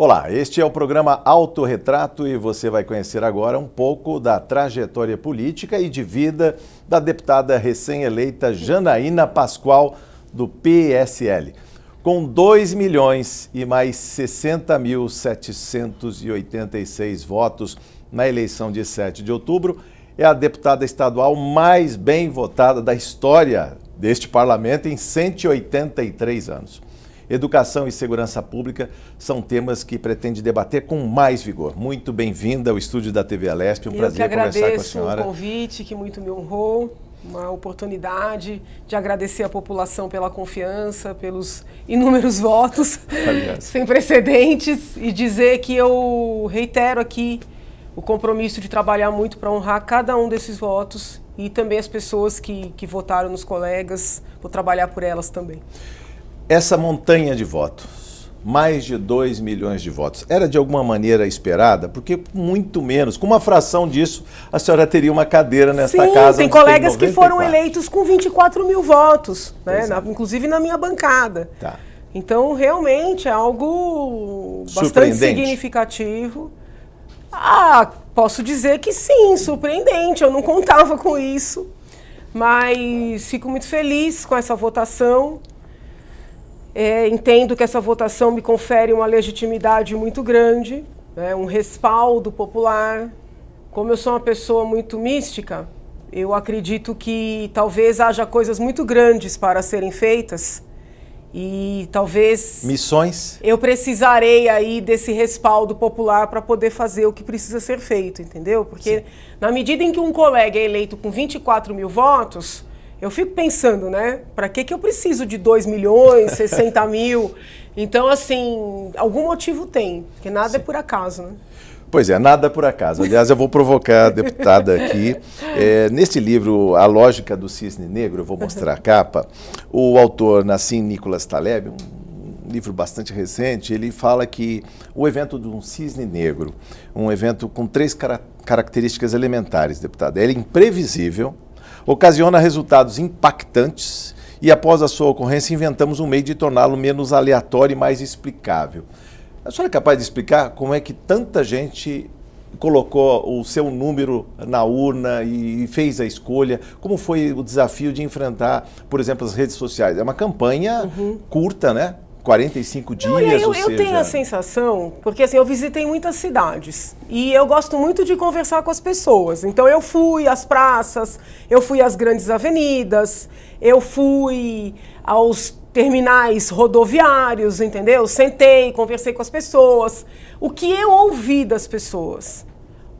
Olá, este é o programa Autorretrato e você vai conhecer agora um pouco da trajetória política e de vida da deputada recém-eleita Janaína Pascoal, do PSL. Com 2 milhões e mais 60.786 votos na eleição de 7 de outubro, é a deputada estadual mais bem votada da história deste parlamento em 183 anos. Educação e segurança pública são temas que pretende debater com mais vigor. Muito bem-vinda ao estúdio da TV Alesp. Um Eu prazer conversar com a senhora. Um convite, que muito me honrou uma oportunidade de agradecer à população pela confiança, pelos inúmeros votos Aliás. sem precedentes e dizer que eu reitero aqui o compromisso de trabalhar muito para honrar cada um desses votos e também as pessoas que, que votaram nos colegas, vou trabalhar por elas também. Essa montanha de votos, mais de 2 milhões de votos, era de alguma maneira esperada? Porque muito menos, com uma fração disso, a senhora teria uma cadeira nesta Sim, casa. tem colegas tem que foram eleitos com 24 mil votos, né? É. na, inclusive na minha bancada. Tá. Então, realmente, é algo bastante significativo. Ah, posso dizer que sim, surpreendente. Eu não contava com isso, mas fico muito feliz com essa votação. É, entendo que essa votação me confere uma legitimidade muito grande, né, um respaldo popular. Como eu sou uma pessoa muito mística, eu acredito que talvez haja coisas muito grandes para serem feitas e talvez missões. Eu precisarei aí desse respaldo popular para poder fazer o que precisa ser feito, entendeu? Porque Sim. na medida em que um colega é eleito com 24 mil votos, eu fico pensando, né? Para que, que eu preciso de 2 milhões, 60 mil? Então, assim, algum motivo tem, porque nada é Sim. é por acaso, né? Pois é, nada é por acaso. Aliás, eu vou provocar a deputada aqui. É, neste livro, A Lógica do Cisne Negro, eu vou mostrar a capa, o autor Nassim Nicolas Taleb, um livro bastante recente, ele fala que o evento de um cisne negro, um evento com três car características elementares, deputada. Ele é imprevisível, ocasiona resultados impactantes e, após a sua ocorrência, inventamos um meio de torná-lo menos aleatório e mais explicável. A senhora é capaz de explicar como é que tanta gente colocou o seu número na urna e fez a escolha? Como foi o desafio de enfrentar, por exemplo, as redes sociais? É uma campanha uhum. curta, né? 45 dias? Olha, eu, eu seja... tenho a sensação, porque assim, eu visitei muitas cidades e eu gosto muito de conversar com as pessoas. Então eu fui às praças, eu fui às grandes avenidas, eu fui aos terminais rodoviários, entendeu? Sentei, conversei com as pessoas. O que eu ouvi das pessoas?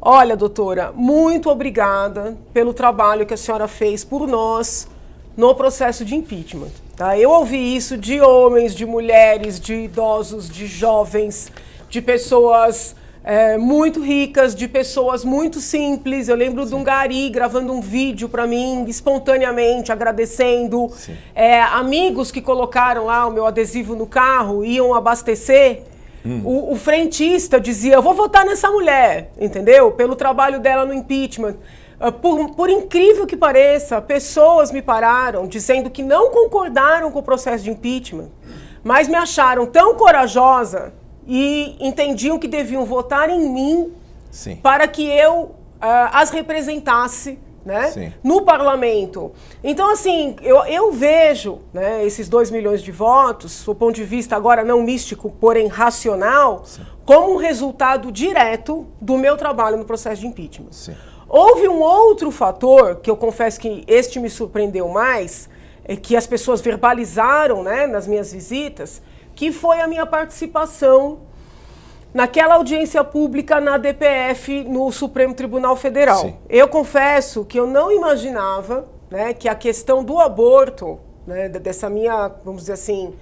Olha, doutora, muito obrigada pelo trabalho que a senhora fez por nós no processo de impeachment. Tá? Eu ouvi isso de homens, de mulheres, de idosos, de jovens, de pessoas é, muito ricas, de pessoas muito simples. Eu lembro Sim. de um gari gravando um vídeo para mim, espontaneamente, agradecendo. É, amigos que colocaram lá o meu adesivo no carro, iam abastecer. Hum. O, o frentista dizia: Eu vou votar nessa mulher, entendeu? Pelo trabalho dela no impeachment. Ah, por, por, incrível que pareça, pessoas me pararam dizendo que não concordaram com o processo de impeachment, mas me acharam tão corajosa e entendiam que deviam votar em mim Sim. para que eu uh, as representasse né? no parlamento. Então, assim, eu, eu vejo né, esses 2 milhões de votos, do ponto de vista agora não místico, porém racional, Sim. como um resultado direto do meu trabalho no processo de impeachment. Sim. Houve um outro fator, que eu confesso que este me surpreendeu mais, é que as pessoas verbalizaram né, nas minhas visitas, que foi a minha participação naquela audiência pública na DPF, no Supremo Tribunal Federal. Sim. Eu confesso que eu não imaginava né, que a questão do aborto, né, dessa minha, vamos dizer assim,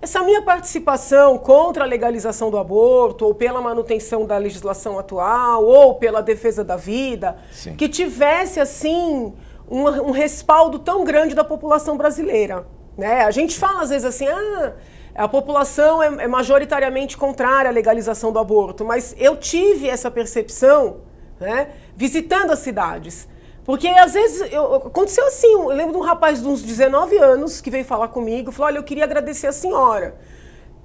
essa minha participação contra a legalização do aborto, ou pela manutenção da legislação atual, ou pela defesa da vida, Sim. que tivesse, assim, um, um, respaldo tão grande da população brasileira. Né? A gente fala, às vezes, assim, ah, a população é, é majoritariamente contrária à legalização do aborto, mas eu tive essa percepção né, visitando as cidades porque às vezes eu, aconteceu assim, eu lembro de um rapaz de uns 19 anos que veio falar comigo, falou: "Olha, eu queria agradecer a senhora".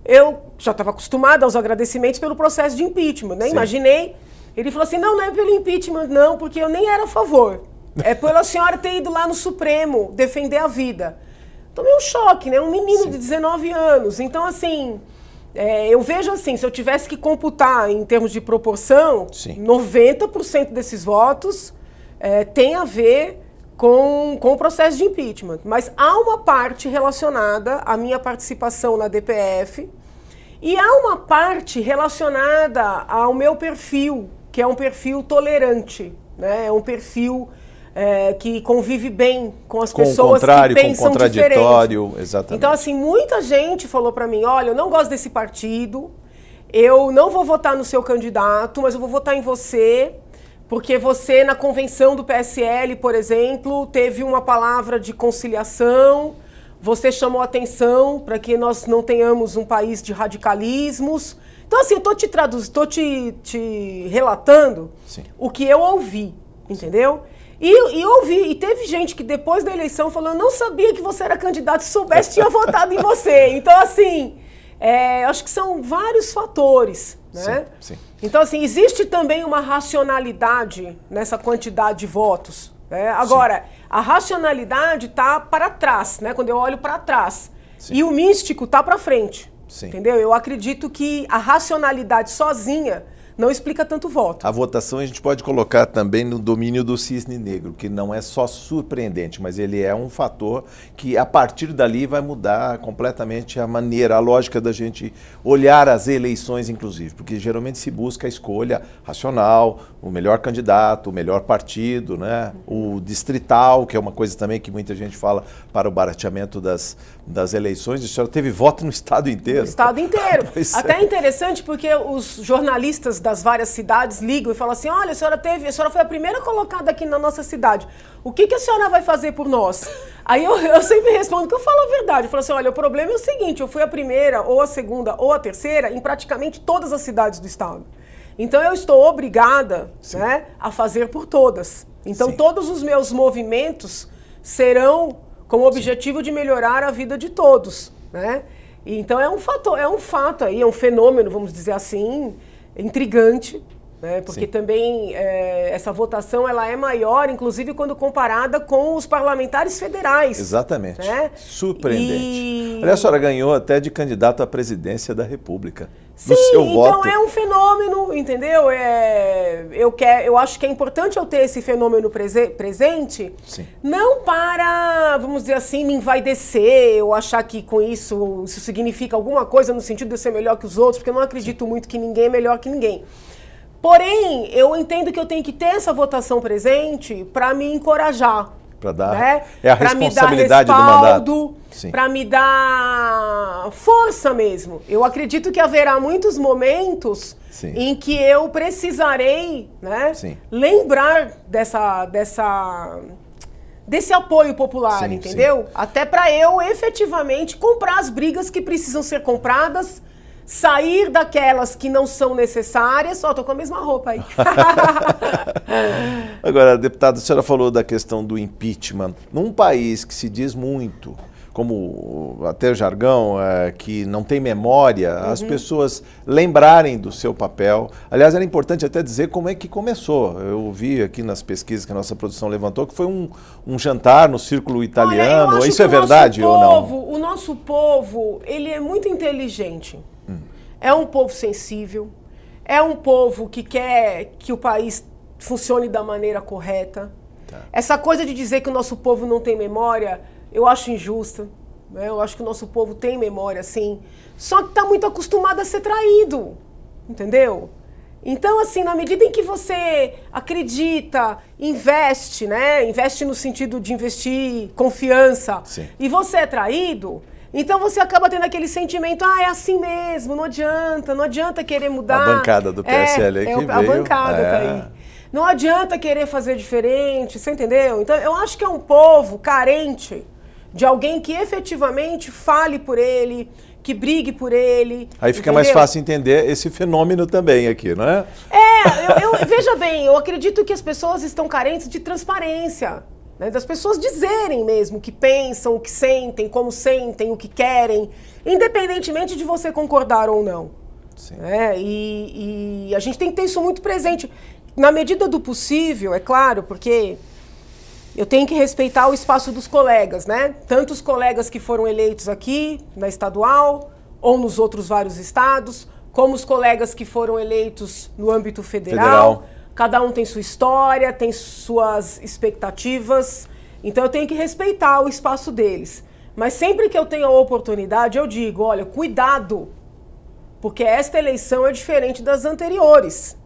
Eu já estava acostumada aos agradecimentos pelo processo de impeachment, né? Sim. Imaginei. Ele falou assim: "Não, não é pelo impeachment, não, porque eu nem era a favor. É pela senhora ter ido lá no Supremo defender a vida". Tomei um choque, né? Um menino Sim. de 19 anos. Então assim, é, eu vejo assim, se eu tivesse que computar em termos de proporção, Sim. 90% desses votos é, tem a ver com, com o processo de impeachment. Mas há uma parte relacionada à minha participação na DPF e há uma parte relacionada ao meu perfil, que é um perfil tolerante, né? é um perfil é, que convive bem com as com pessoas contrário, que pensam com contraditório, Exatamente. Então, assim, muita gente falou para mim, olha, eu não gosto desse partido, eu não vou votar no seu candidato, mas eu vou votar em você porque você, na convenção do PSL, por exemplo, teve uma palavra de conciliação, você chamou atenção para que nós não tenhamos um país de radicalismos. Então, assim, eu estou te traduzindo, te, te, relatando Sim. o que eu ouvi, entendeu? E, e ouvi, e teve gente que depois da eleição falou: eu não sabia que você era candidato, se soubesse, tinha votado em você. Então, assim, é, acho que são vários fatores. Né? Sim, sim. Então, assim, existe também uma racionalidade nessa quantidade de votos. Né? Agora, sim. a racionalidade está para trás, né? quando eu olho para trás. E o místico está para frente. Entendeu? Eu acredito que a racionalidade sozinha não explica tanto voto. A votação a gente pode colocar também no domínio do cisne negro, que não é só surpreendente, mas ele é um fator que a partir dali vai mudar completamente a maneira, a lógica da gente olhar as eleições, inclusive, porque geralmente se busca a escolha racional, o melhor candidato, o melhor partido, né? o distrital, que é uma coisa também que muita gente fala para o barateamento das, das eleições. A senhora teve voto no estado inteiro. No estado inteiro. É. Até é. interessante porque os jornalistas das várias cidades ligam e falam assim: olha, a senhora teve, a senhora foi a primeira colocada aqui na nossa cidade. O que, que a senhora vai fazer por nós? Aí eu, eu sempre respondo que eu falo a verdade. Eu falo assim: olha, o problema é o seguinte: eu fui a primeira, ou a segunda, ou a terceira em praticamente todas as cidades do estado. Então eu estou obrigada né, a fazer por todas. Então Sim. todos os meus movimentos serão com o objetivo de melhorar a vida de todos. Né? Então é um fator, é um fato aí, é um fenômeno, vamos dizer assim, intrigante né? Porque Sim. também é, essa votação ela é maior, inclusive quando comparada com os parlamentares federais. Exatamente. Né? Surpreendente. E... Olha, a senhora ganhou até de candidato à presidência da República. Sim, então voto. é um fenômeno, entendeu? É, eu, quer, eu acho que é importante eu ter esse fenômeno prese, presente, Sim. não para, vamos dizer assim, me envaidecer, eu achar que com isso isso significa alguma coisa no sentido de eu ser melhor que os outros, porque eu não acredito Sim. muito que ninguém é melhor que ninguém. Porém, eu entendo que eu tenho que ter essa votação presente para me encorajar. Para dar. Né? É a pra responsabilidade me dar respaldo, do mandato. Para me dar força mesmo. Eu acredito que haverá muitos momentos Sim. em que eu precisarei né, lembrar dessa, dessa desse apoio popular, sim, entendeu? Sim. Até para eu efetivamente comprar as brigas que precisam ser compradas sair daquelas que não são necessárias. Ó, oh, tô com a mesma roupa aí. Agora, deputada, a senhora falou da questão do impeachment. Num país que se diz muito, como até o jargão, é, que não tem memória, uhum. as pessoas lembrarem do seu papel. Aliás, era importante até dizer como é que começou. Eu vi aqui nas pesquisas que a nossa produção levantou que foi um, um jantar no círculo italiano. Olha, Isso é verdade povo, ou não? O nosso povo, ele é muito inteligente. É um povo sensível, é um povo que quer que o país funcione da maneira correta. Tá. Essa coisa de dizer que o nosso povo não tem memória, eu acho injusta. Né? Eu acho que o nosso povo tem memória, sim. Só que está muito acostumado a ser traído, entendeu? Então, assim, na medida em que você acredita, investe, né? Investe no sentido de investir confiança, sim. e você é traído, então você acaba tendo aquele sentimento, ah, é assim mesmo, não adianta, não adianta querer mudar. A bancada do PSL é, é que tá é, A bancada é. tá aí. Não adianta querer fazer diferente, você entendeu? Então eu acho que é um povo carente de alguém que efetivamente fale por ele, que brigue por ele. Aí fica entendeu? mais fácil entender esse fenômeno também aqui, não é? É, eu, eu, veja bem, eu acredito que as pessoas estão carentes de transparência né, das pessoas dizerem mesmo o que pensam, o que sentem, como sentem, o que querem, independentemente de você concordar ou não. Sim. Né? E, e a gente tem que ter isso muito presente. Na medida do possível, é claro, porque eu tenho que respeitar o espaço dos colegas, né? Tanto os colegas que foram eleitos aqui na estadual ou nos outros vários estados, como os colegas que foram eleitos no âmbito federal. federal Cada um tem sua história, tem suas expectativas. Então eu tenho que respeitar o espaço deles. Mas sempre que eu tenho a oportunidade, eu digo: olha, cuidado, porque esta eleição é diferente das anteriores.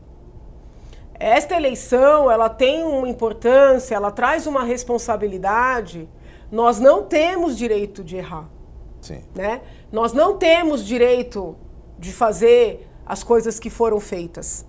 Esta eleição, ela tem uma importância, ela traz uma responsabilidade. Nós não temos direito de errar. Sim. Né? Nós não temos direito de fazer as coisas que foram feitas.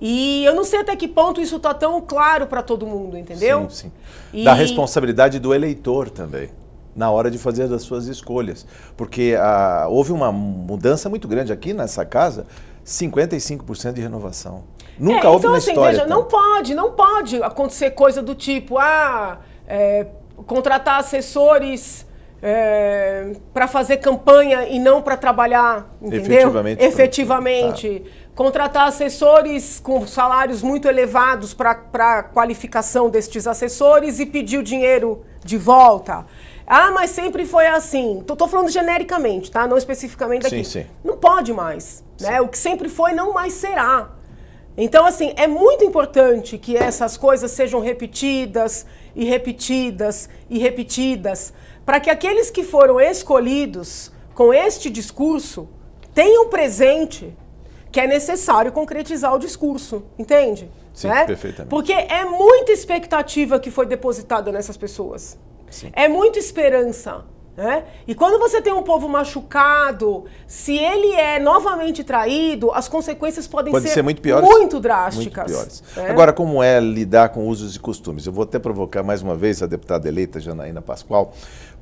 E eu não sei até que ponto isso está tão claro para todo mundo, entendeu? Sim, sim. E... Da responsabilidade do eleitor também, na hora de fazer as suas escolhas. Porque ah, houve uma mudança muito grande aqui nessa casa, 55% de renovação. Nunca é, houve então, na assim, história. Veja, então. Não pode, não pode acontecer coisa do tipo, ah, é, contratar assessores... É, para fazer campanha e não para trabalhar, entendeu? Efetivamente. Efetivamente. Tá. Contratar assessores com salários muito elevados para a qualificação destes assessores e pedir o dinheiro de volta. Ah, mas sempre foi assim. Tô, tô falando genericamente, tá? Não especificamente aqui Sim, sim. Não pode mais. Né? O que sempre foi não mais será. Então, assim, é muito importante que essas coisas sejam repetidas e repetidas e repetidas, para que aqueles que foram escolhidos com este discurso tenham presente que é necessário concretizar o discurso, entende? Sim, né? perfeitamente. Porque é muita expectativa que foi depositada nessas pessoas. Sim. É muita esperança. Né? E quando você tem um povo machucado, se ele é novamente traído, as consequências podem Pode ser, ser, muito, piores, muito drásticas. Muito piores. Né? Agora, como é lidar com usos e costumes? Eu vou até provocar mais uma vez a deputada eleita Janaína Pascoal,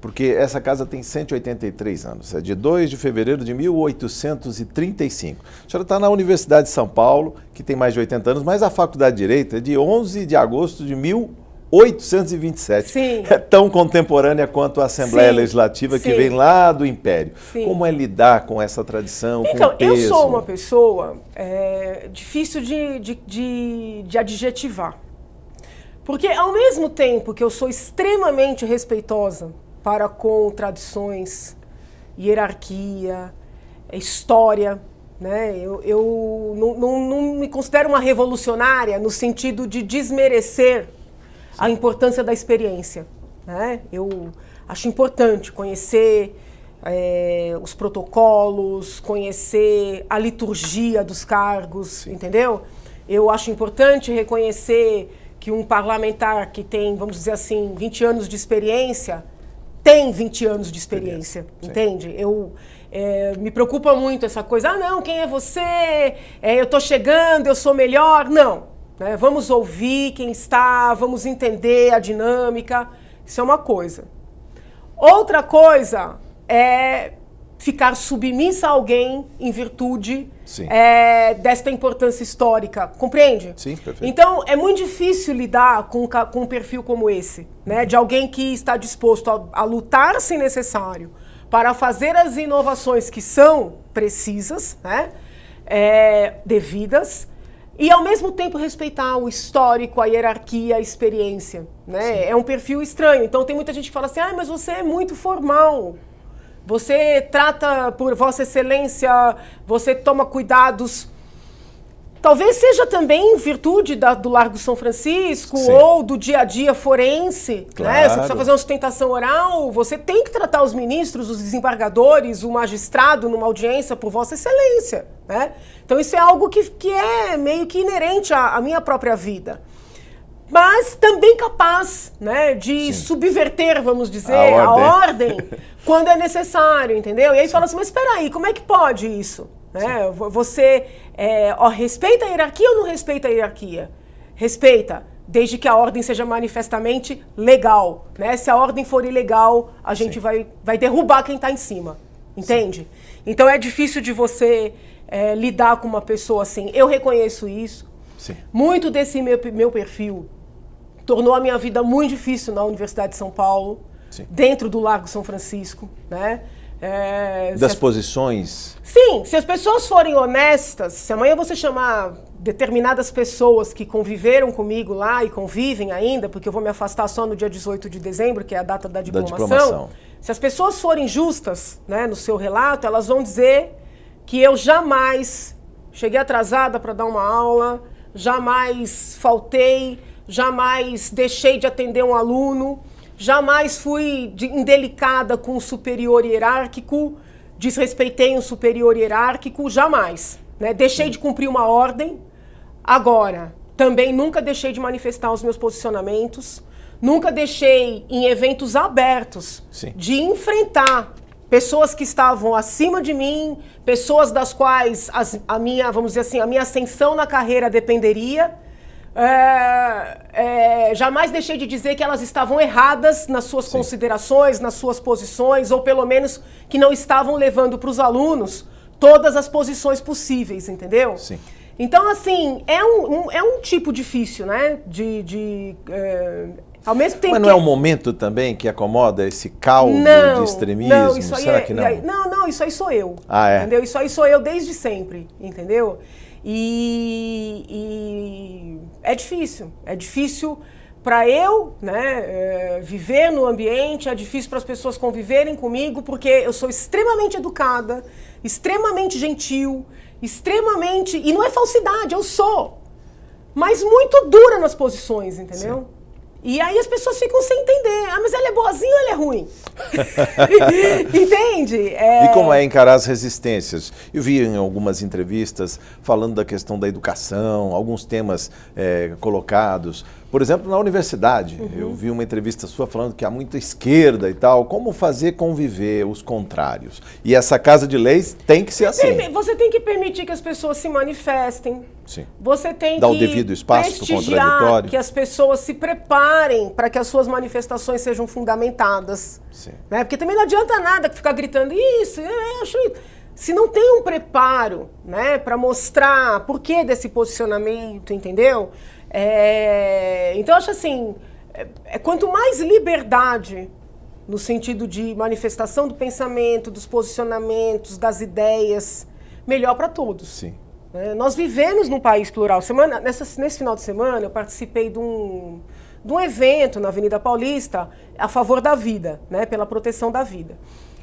porque essa casa tem 183 anos, é de 2 de fevereiro de 1835. A senhora está na Universidade de São Paulo, que tem mais de 80 anos, mas a Faculdade de Direito é de 11 de agosto de 1827. Sim. É tão contemporânea quanto a Assembleia Sim. Legislativa Sim. que vem lá do Império. Sim. Como é lidar com essa tradição? Então, eu sou uma pessoa é, difícil de, de, de, de adjetivar. Porque ao mesmo tempo que eu sou extremamente respeitosa para com tradições, hierarquia, história. Né? Eu, eu não, não, não, me considero uma revolucionária no sentido de desmerecer Sim. a importância da experiência. Né? Eu acho importante conhecer é, os protocolos, conhecer a liturgia dos cargos, entendeu? Eu acho importante reconhecer que um parlamentar que tem, vamos dizer assim, 20 anos de experiência, tem 20 anos de experiência, entende? Eu é, me preocupa muito essa coisa. Ah, não, quem é você? É, eu estou chegando, eu sou melhor. Não. Né? Vamos ouvir quem está, vamos entender a dinâmica. Isso é uma coisa. Outra coisa é ficar submissa a alguém em virtude é, desta importância histórica. Compreende? Sim, perfeito. Então, é muito difícil lidar com, com um perfil como esse, né? De alguém que está disposto a, a lutar se necessário para fazer as inovações que são precisas, né? É, devidas, e ao mesmo tempo respeitar o histórico, a hierarquia, a experiência. Né? É um perfil estranho. Então tem muita gente que fala assim, ah, mas você é muito formal. Você trata por Vossa Excelência, você toma cuidados. Talvez seja também virtude da, do Largo São Francisco Sim. ou do dia a dia forense. Claro. Né? Você precisa fazer uma sustentação oral, você tem que tratar os ministros, os desembargadores, o magistrado numa audiência por Vossa Excelência. Né? Então isso é algo que, que é meio que inerente à, à minha própria vida mas também capaz né, de Sim. subverter, vamos dizer, a ordem. a ordem. quando é necessário, entendeu? E aí Sim. fala assim, mas espera aí, como é que pode isso? Né? Você é, ó, respeita a hierarquia ou não respeita a hierarquia? Respeita, desde que a ordem seja manifestamente legal. Né? Se a ordem for ilegal, a gente vai, vai derrubar quem está em cima, entende? Então é difícil de você é, lidar com uma pessoa assim. Eu reconheço isso. Muito desse meu, meu perfil tornou a minha vida muito difícil na Universidade de São Paulo, Sim. dentro do Largo São Francisco, né? É, das as... posições? Sim, se as pessoas forem honestas, se amanhã você chamar determinadas pessoas que conviveram comigo lá e convivem ainda, porque eu vou me afastar só no dia 18 de dezembro, que é a data da diplomação. Da diplomação. Se as pessoas forem justas né, no seu relato, elas vão dizer que eu jamais cheguei atrasada para dar uma aula, jamais faltei, jamais deixei de atender um aluno, jamais fui de, indelicada com o superior hierárquico, desrespeitei um superior hierárquico, jamais. Né? Deixei de cumprir uma ordem. Agora, também nunca deixei de manifestar os meus posicionamentos, nunca deixei em eventos abertos Sim. de enfrentar pessoas que estavam acima de mim, pessoas das quais as, a minha, vamos dizer assim, a minha ascensão na carreira dependeria. É, é, jamais deixei de dizer que elas estavam erradas nas suas Sim. considerações, nas suas posições, ou pelo menos que não estavam levando para os alunos todas as posições possíveis, entendeu? Sim. Então, assim, é um, um é um tipo difícil, né? De. de é, ao mesmo tempo Mas não é que... é o momento também que acomoda esse caos não, de extremismo? Não, Será é, que não? Aí, não, não, isso aí sou eu. Ah, é? Entendeu? Isso aí sou eu desde sempre, entendeu? E, e, é difícil. É difícil para eu né, eh, viver no ambiente, é difícil para as pessoas conviverem comigo, porque eu sou extremamente educada, extremamente gentil, extremamente. E não é falsidade, eu sou. Mas muito dura nas posições, entendeu? Sim. E aí as pessoas ficam sem entender. Ah, mas ela é boazinha ou ela é ruim? Entende? É... E como é encarar as resistências? Eu vi em algumas entrevistas falando da questão da educação, alguns temas é, colocados, por exemplo, na universidade, uhum. eu vi uma entrevista sua falando que há muita esquerda e tal. Como fazer conviver os contrários? E essa casa de leis tem que ser assim. você tem que permitir que as pessoas se manifestem. Sim. Você tem Dá que o devido espaço contraditório. que as pessoas se preparem para que as suas manifestações sejam fundamentadas. Sim. Né? Porque também não adianta nada ficar gritando isso, eu é, é, acho isso se não tem um preparo, né, para mostrar por que desse posicionamento, entendeu? É, então, acho assim, é, é, quanto mais liberdade no sentido de manifestação do pensamento, dos posicionamentos, das ideias, melhor para todos. Sim. É, nós vivemos num país plural. Semana, nessa, nesse final de semana, eu participei de um, de um evento na Avenida Paulista a favor da vida, né, pela proteção da vida.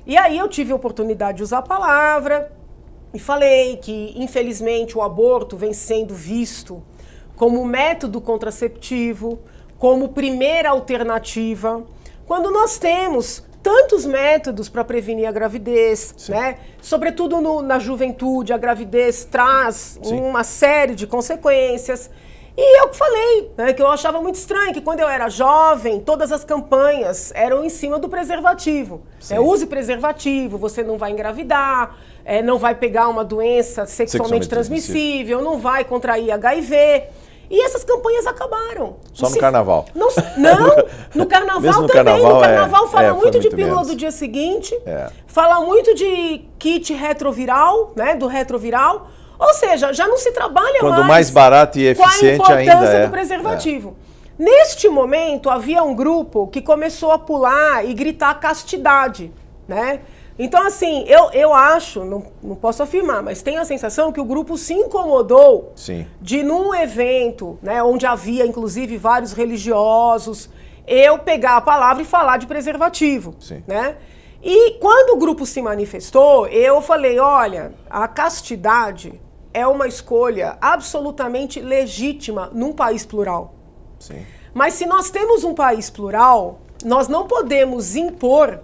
E aí eu tive a oportunidade de usar a palavra e falei que, infelizmente, o aborto vem sendo visto como método contraceptivo, como primeira alternativa, quando nós temos tantos métodos para prevenir a gravidez, né? Sobretudo no, na juventude, a gravidez traz Sim. uma série de consequências. E é eu falei, né, que eu achava muito estranho que quando eu era jovem, todas as campanhas eram em cima do preservativo. É, use preservativo, você não vai engravidar, é, não vai pegar uma doença sexualmente, sexualmente transmissível, transmissível, não vai contrair HIV. E essas campanhas acabaram. Só no se... carnaval. Não, não, no carnaval no também. Carnaval, no carnaval é, fala é, muito, muito de pílula menos. do dia seguinte, é. fala muito de kit retroviral, né? Do retroviral. Ou seja, já não se trabalha Quando mais. Quando mais barato e eficiente ainda. Com a importância ainda é. do é. preservativo. Neste momento, havia um grupo que começou a pular e gritar castidade, né? Então, assim, eu, eu acho, não, não posso afirmar, mas tenho a sensação que o grupo se incomodou Sim. de, num evento, né, onde havia, inclusive, vários religiosos, eu pegar a palavra e falar de preservativo, Sim. né? E quando o grupo se manifestou, eu falei, olha, a castidade é uma escolha absolutamente legítima num país plural. Sim. Mas se nós temos um país plural, nós não podemos impor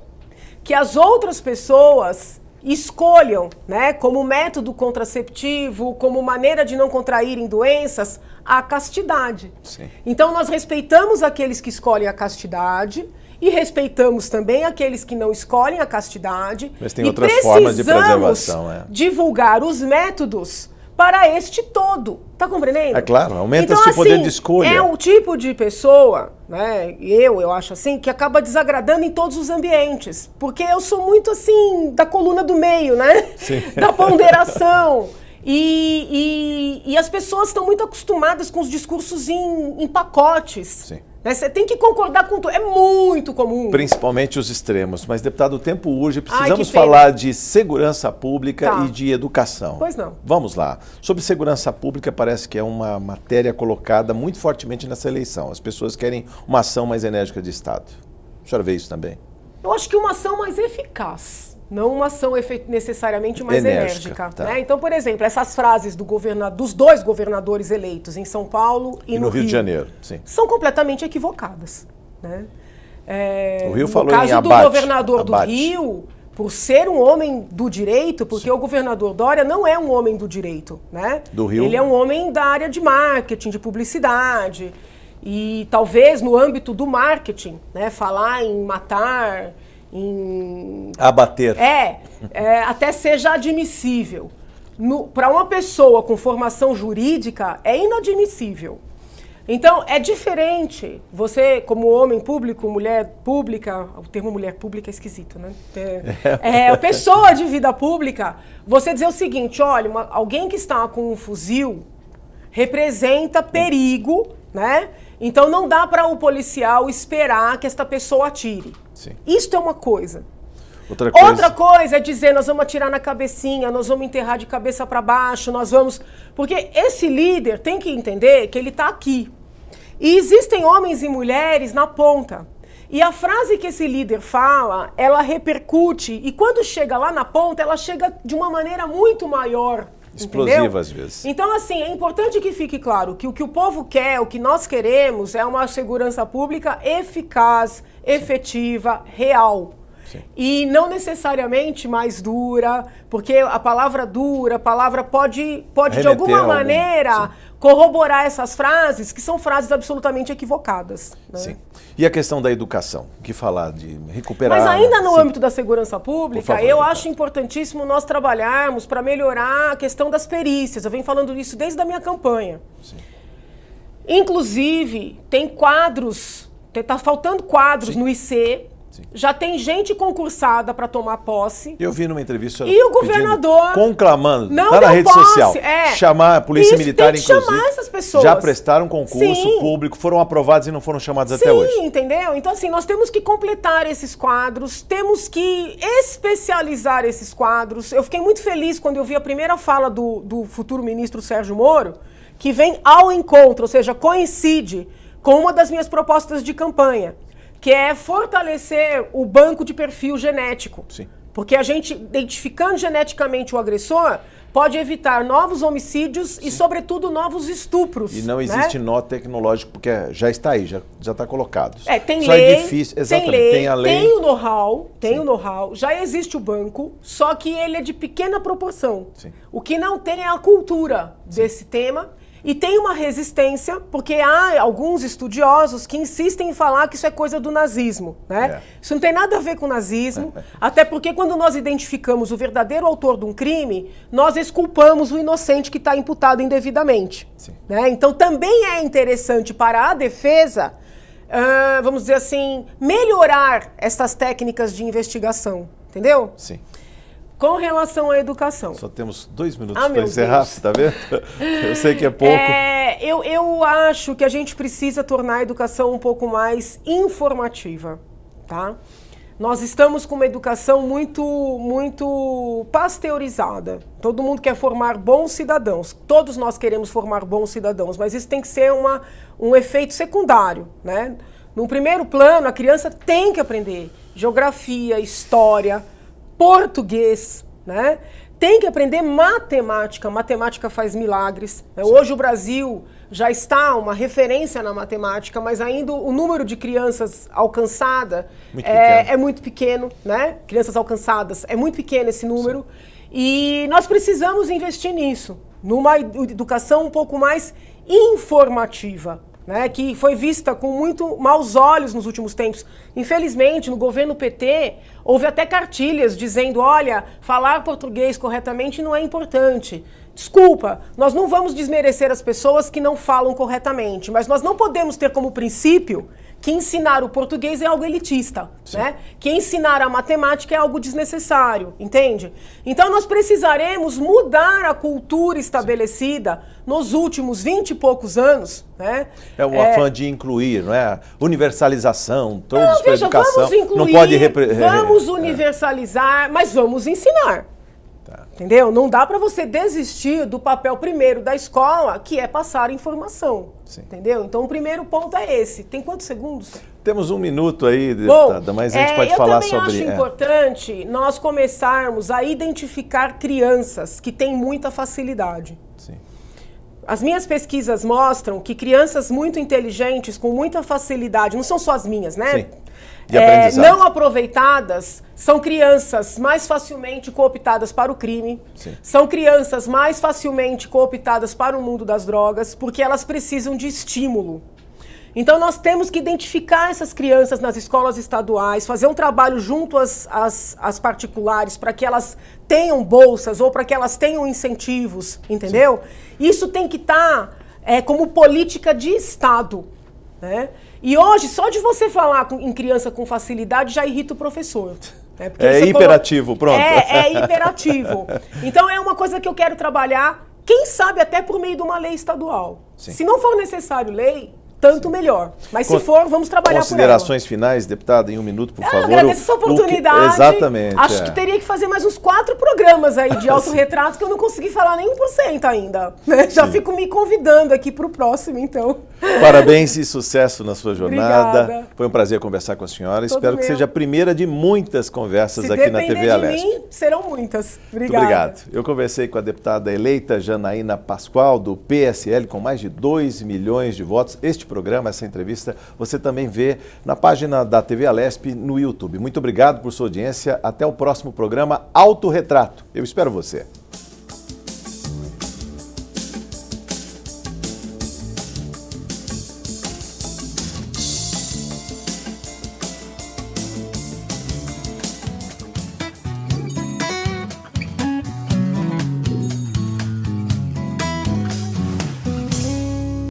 que as outras pessoas escolham, né, como método contraceptivo, como maneira de não contraírem doenças, a castidade. Sim. Então nós respeitamos aqueles que escolhem a castidade e respeitamos também aqueles que não escolhem a castidade. Mas tem outras formas de preservação, é. Divulgar os métodos para este todo. Tá compreendendo? É claro, aumenta então, esse assim, poder de escolha. É o tipo de pessoa, né? Eu, eu acho assim, que acaba desagradando em todos os ambientes. Porque eu sou muito assim, da coluna do meio, né? Sim. Da ponderação. E, e, e, as pessoas estão muito acostumadas com os discursos em, em pacotes. Sim. Né? Você tem que concordar com tudo. É muito comum. Principalmente os extremos. Mas, deputado, o tempo urge. Precisamos Ai, falar de segurança pública tá. e de educação. Pois não. Vamos lá. Sobre segurança pública, parece que é uma matéria colocada muito fortemente nessa eleição. As pessoas querem uma ação mais enérgica de Estado. A senhora vê isso também? Eu acho que uma ação mais eficaz não uma ação necessariamente mais enérgica. enérgica tá. né? Então, por exemplo, essas frases do dos dois governadores eleitos em São Paulo e, e no, no Rio, Rio, de Janeiro sim. são completamente equivocadas. Né? É, o Rio falou caso em abate, do governador abate. do Rio, por ser um homem do direito, porque sim. o governador Dória não é um homem do direito. Né? Do Rio. Ele é um homem da área de marketing, de publicidade. E talvez no âmbito do marketing, né, falar em matar em abater. É, é até seja admissível. Para uma pessoa com formação jurídica é inadmissível. Então é diferente. Você, como homem público, mulher pública, o termo mulher pública é esquisito, né? É, é pessoa de vida pública. Você dizer o seguinte: olha, uma, alguém que está com um fuzil representa perigo, né? Então não dá para o um policial esperar que esta pessoa atire. Sim. Isto é uma coisa. Outra coisa... Outra coisa é dizer, nós vamos atirar na cabecinha, nós vamos enterrar de cabeça para baixo, nós vamos... Porque esse líder tem que entender que ele está aqui. E existem homens e mulheres na ponta. E a frase que esse líder fala, ela repercute. E quando chega lá na ponta, ela chega de uma maneira muito maior Explosiva entendeu? às vezes. Então, assim, é importante que fique claro que o que o povo quer, o que nós queremos é uma segurança pública eficaz, efetiva, real. Sim. E não necessariamente mais dura, porque a palavra dura, a palavra pode, pode de alguma maneira algum, corroborar essas frases, que são frases absolutamente equivocadas. Né? Sim. E a questão da educação, que falar de recuperar... Mas ainda né? no Sim. âmbito da segurança pública, favor, eu acho importantíssimo nós trabalharmos para melhorar a questão das perícias. Eu venho falando isso desde a minha campanha. Sim. Inclusive, tem quadros, está faltando quadros Sim. no IC Sim. Já tem gente concursada para tomar posse. Eu vi numa entrevista. E o governador. conclamando, não tá na rede posse, social. É. Chamar a Polícia Isso, Militar, tem que inclusive. chamar essas pessoas. Já prestaram concurso Sim. público, foram aprovados e não foram chamados Sim, até hoje. Sim, entendeu? Então, assim, nós temos que completar esses quadros, temos que especializar esses quadros. Eu fiquei muito feliz quando eu vi a primeira fala do, do futuro ministro Sérgio Moro, que vem ao encontro, ou seja, coincide com uma das minhas propostas de campanha que é fortalecer o banco de perfil genético. Sim. Porque a gente, identificando geneticamente o agressor, pode evitar novos homicídios Sim. e, sobretudo, novos estupros. E não né? existe né? nó tecnológico, porque já está aí, já está colocado. É, tem só é lei, é difícil, exatamente, tem, lei, tem a lei. Tem o know-how, tem Sim. o know-how, já existe o banco, só que ele é de pequena proporção. Sim. O que não tem é a cultura desse tema e tem uma resistência, porque há alguns estudiosos que insistem em falar que isso é coisa do nazismo. Né? É. Isso não tem nada a ver com o nazismo, até porque quando nós identificamos o verdadeiro autor de um crime, nós exculpamos o inocente que está imputado indevidamente. Né? Então também é interessante para a defesa, uh, vamos dizer assim, melhorar essas técnicas de investigação. Entendeu? Sim. Com relação à educação. Só temos dois minutos ah, para encerrar, Deus. tá vendo? Eu sei que é pouco. É, eu, eu acho que a gente precisa tornar a educação um pouco mais informativa, tá? Nós estamos com uma educação muito, muito pasteurizada. Todo mundo quer formar bons cidadãos. Todos nós queremos formar bons cidadãos, mas isso tem que ser uma, um efeito secundário, né? No primeiro plano, a criança tem que aprender geografia, história, português, né? Tem que aprender matemática. Matemática faz milagres. Né? Hoje o Brasil já está uma referência na matemática, mas ainda o número de crianças alcançada é, é, muito pequeno, né? Crianças alcançadas é muito pequeno esse número. Sim. E nós precisamos investir nisso, numa educação um pouco mais informativa né, que foi vista com muito maus olhos nos últimos tempos. Infelizmente, no governo PT, houve até cartilhas dizendo: olha, falar português corretamente não é importante. Desculpa, nós não vamos desmerecer as pessoas que não falam corretamente, mas nós não podemos ter como princípio que ensinar o português é algo elitista, Sim. né? Que ensinar a matemática é algo desnecessário, entende? Então nós precisaremos mudar a cultura estabelecida nos últimos vinte e poucos anos, né? É um é... afã de incluir, não é? Universalização, todos não, veja, educação. Vamos incluir, não pode repre... vamos universalizar, é. mas vamos ensinar. Entendeu? Não dá para você desistir do papel primeiro da escola, que é passar informação. Sim. Entendeu? Então o primeiro ponto é esse. Tem quantos segundos? Temos um minuto aí, deputada, Bom, mas a gente é, pode falar sobre... Eu também acho é. importante nós começarmos a identificar crianças que têm muita facilidade. As minhas pesquisas mostram que crianças muito inteligentes, com muita facilidade, não são só as minhas, né? Sim. É, não aproveitadas são crianças mais facilmente cooptadas para o crime, Sim. são crianças mais facilmente cooptadas para o mundo das drogas, porque elas precisam de estímulo. Então nós temos que identificar essas crianças nas escolas estaduais, fazer um trabalho junto às, às, às particulares para que elas tenham bolsas ou para que elas tenham incentivos, entendeu? Sim. Isso tem que estar tá, é, como política de Estado. Né? E hoje, só de você falar com, em criança com facilidade já irrita o professor. Né? É hiperativo, colo... pronto. É, é hiperativo. então é uma coisa que eu quero trabalhar, quem sabe até por meio de uma lei estadual. Sim. Se não for necessário lei, tanto Sim. melhor. Mas se for, vamos trabalhar Considerações finais, deputada, em um minuto, por eu é, favor. Eu agradeço essa oportunidade. Que... Exatamente. Acho é. que teria que fazer mais uns quatro programas aí de autorretrato que eu não consegui falar nem um por cento ainda. Né? Já fico me convidando aqui para o próximo, então. Parabéns e sucesso na sua jornada. Obrigada. Foi um prazer conversar com a senhora. Todo Espero meu. que seja a primeira de muitas conversas se aqui na TV de Mim, serão muitas. Obrigada. Muito obrigado. Eu conversei com a deputada eleita Janaína Pascoal, do PSL, com mais de 2 milhões de votos. Este programa, essa entrevista, você também vê na página da TV Alesp no YouTube. Muito obrigado por sua audiência. Até o próximo programa Autorretrato. Eu espero você.